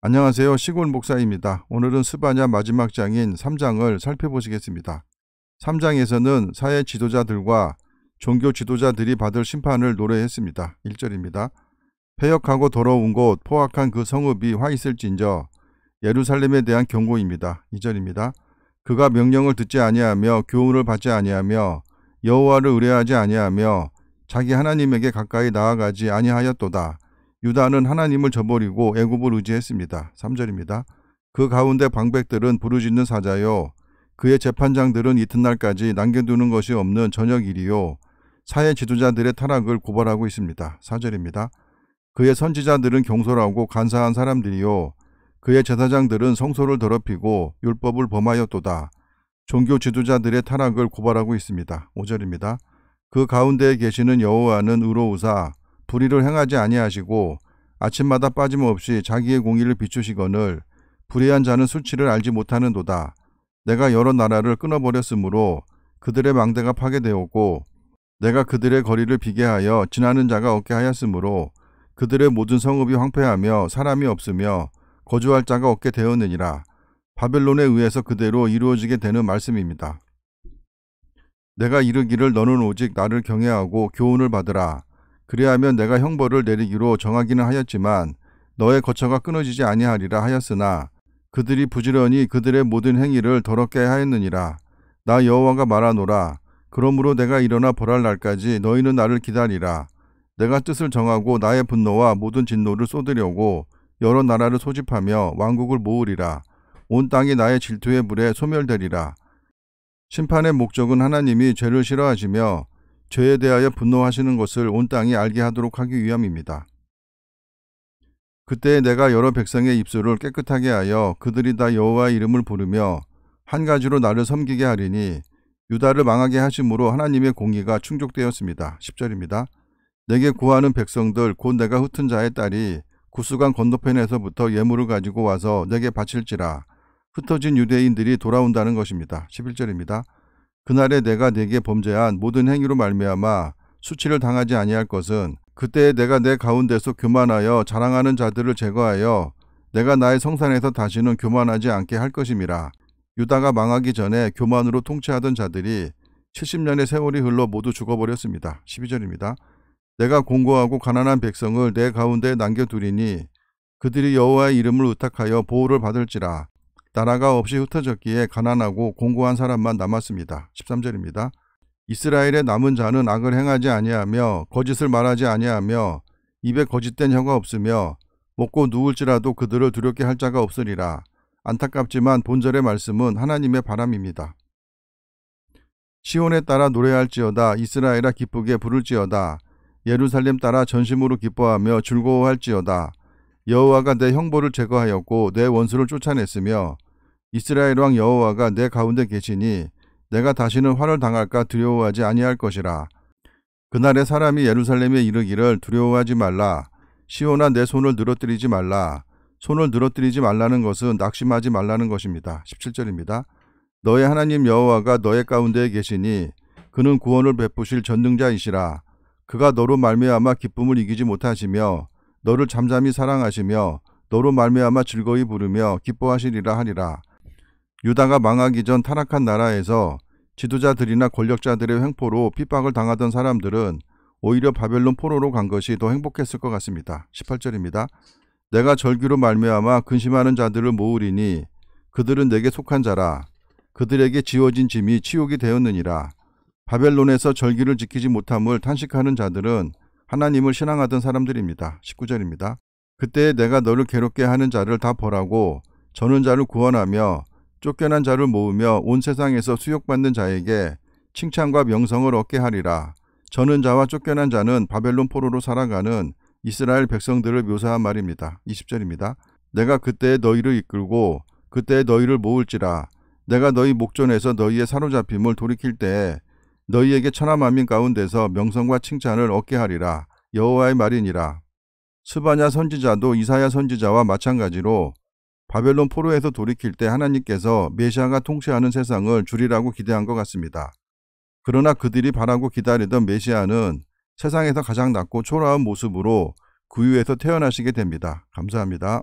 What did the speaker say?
안녕하세요. 시골 목사입니다. 오늘은 스바냐 마지막 장인 3장을 살펴보시겠습니다. 3장에서는 사회 지도자들과 종교 지도자들이 받을 심판을 노래했습니다. 1절입니다. 폐역하고 더러운 곳 포악한 그 성읍이 화 있을진저 예루살렘에 대한 경고입니다. 2절입니다. 그가 명령을 듣지 아니하며 교훈을 받지 아니하며 여호와를 의뢰하지 아니하며 자기 하나님에게 가까이 나아가지 아니하였도다. 유다는 하나님을 저버리고 애굽을 의지했습니다. 3절입니다. 그 가운데 방백들은 부르짖는 사자요 그의 재판장들은 이튿날까지 남겨두는 것이 없는 저녁일이요 사회 지도자들의 타락을 고발하고 있습니다. 4절입니다. 그의 선지자들은 경솔하고 간사한 사람들이요 그의 제사장들은 성소를 더럽히고 율법을 범하였도다. 종교 지도자들의 타락을 고발하고 있습니다. 5절입니다. 그 가운데에 계시는 여호와는 의로우사 불의를 행하지 아니하시고 아침마다 빠짐없이 자기의 공의를 비추시거늘 불의한 자는 수치를 알지 못하는도다. 내가 여러 나라를 끊어버렸으므로 그들의 망대가 파괴되었고 내가 그들의 거리를 비게 하여 지나는 자가 없게 하였으므로 그들의 모든 성읍이 황폐하며 사람이 없으며 거주할 자가 없게 되었느니라. 바벨론에 의해서 그대로 이루어지게 되는 말씀입니다. 내가 이르기를 너는 오직 나를 경외하고 교훈을 받으라. 그리하면 내가 형벌을 내리기로 정하기는 하였지만 너의 거처가 끊어지지 아니하리라 하였으나 그들이 부지런히 그들의 모든 행위를 더럽게 하였느니라 나 여호와가 말하노라 그러므로 내가 일어나 벌할 날까지 너희는 나를 기다리라 내가 뜻을 정하고 나의 분노와 모든 진노를 쏟으려고 여러 나라를 소집하며 왕국을 모으리라 온 땅이 나의 질투의 물에 소멸되리라 심판의 목적은 하나님이 죄를 싫어하시며 죄에 대하여 분노하시는 것을 온 땅이 알게 하도록 하기 위함입니다. 그때 내가 여러 백성의 입술을 깨끗하게 하여 그들이 다 여호와의 이름을 부르며 한 가지로 나를 섬기게 하리니 유다를 망하게 하심으로 하나님의 공의가 충족되었습니다. 10절입니다. 내게 구하는 백성들 곧 내가 흩은 자의 딸이 구수강 건너편에서부터 예물을 가지고 와서 내게 바칠지라 흩어진 유대인들이 돌아온다는 것입니다. 11절입니다. 그날에 내가 네게 범죄한 모든 행위로 말미암아 수치를 당하지 아니할 것은 그때 내가 내 가운데서 교만하여 자랑하는 자들을 제거하여 내가 나의 성산에서 다시는 교만하지 않게 할 것임이라. 유다가 망하기 전에 교만으로 통치하던 자들이 70년의 세월이 흘러 모두 죽어버렸습니다. 12절입니다. 내가 공고하고 가난한 백성을 내 가운데 남겨두리니 그들이 여호와의 이름을 의탁하여 보호를 받을지라 나라가 없이 흩어졌기에 가난하고 공고한 사람만 남았습니다. 13절입니다. 이스라엘의 남은 자는 악을 행하지 아니하며 거짓을 말하지 아니하며 입에 거짓된 혀가 없으며 먹고 누울지라도 그들을 두렵게 할 자가 없으리라. 안타깝지만 본절의 말씀은 하나님의 바람입니다. 시온에 따라 노래할지어다 이스라엘아 기쁘게 부를지어다 예루살렘 따라 전심으로 기뻐하며 즐거워할지어다 여호와가 내 형벌을 제거하였고 내 원수를 쫓아냈으며 이스라엘 왕 여호와가 내 가운데 계시니 내가 다시는 화를 당할까 두려워하지 아니할 것이라. 그날에 사람이 예루살렘에 이르기를 두려워하지 말라. 시온아 내 손을 늘어뜨리지 말라. 손을 늘어뜨리지 말라는 것은 낙심하지 말라는 것입니다. 17절입니다. 너의 하나님 여호와가 너의 가운데에 계시니 그는 구원을 베푸실 전능자이시라. 그가 너로 말미암아 기쁨을 이기지 못하시며 너를 잠잠히 사랑하시며 너로 말미암아 즐거이 부르며 기뻐하시리라 하니라. 유다가 망하기 전 타락한 나라에서 지도자들이나 권력자들의 횡포로 핍박을 당하던 사람들은 오히려 바벨론 포로로 간 것이 더 행복했을 것 같습니다. 18절입니다. 내가 절규로 말미암아 근심하는 자들을 모으리니 그들은 내게 속한 자라 그들에게 지워진 짐이 치욕이 되었느니라. 바벨론에서 절기를 지키지 못함을 탄식하는 자들은 하나님을 신앙하던 사람들입니다. 19절입니다. 그때 내가 너를 괴롭게 하는 자를 다벌라고 저는 자를 구원하며 쫓겨난 자를 모으며 온 세상에서 수욕받는 자에게 칭찬과 명성을 얻게 하리라. 저는 자와 쫓겨난 자는 바벨론 포로로 살아가는 이스라엘 백성들을 묘사한 말입니다. 20절입니다. 내가 그때 너희를 이끌고 그때 너희를 모을지라 내가 너희 목전에서 너희의 사로잡힘을 돌이킬 때에 너희에게 천하 만민 가운데서 명성과 칭찬을 얻게 하리라 여호와의 말이니라. 스바냐 선지자도 이사야 선지자와 마찬가지로 바벨론 포로에서 돌이킬 때 하나님께서 메시아가 통치하는 세상을 주리라고 기대한 것 같습니다. 그러나 그들이 바라고 기다리던 메시아는 세상에서 가장 낮고 초라한 모습으로 구유에서 태어나시게 됩니다. 감사합니다.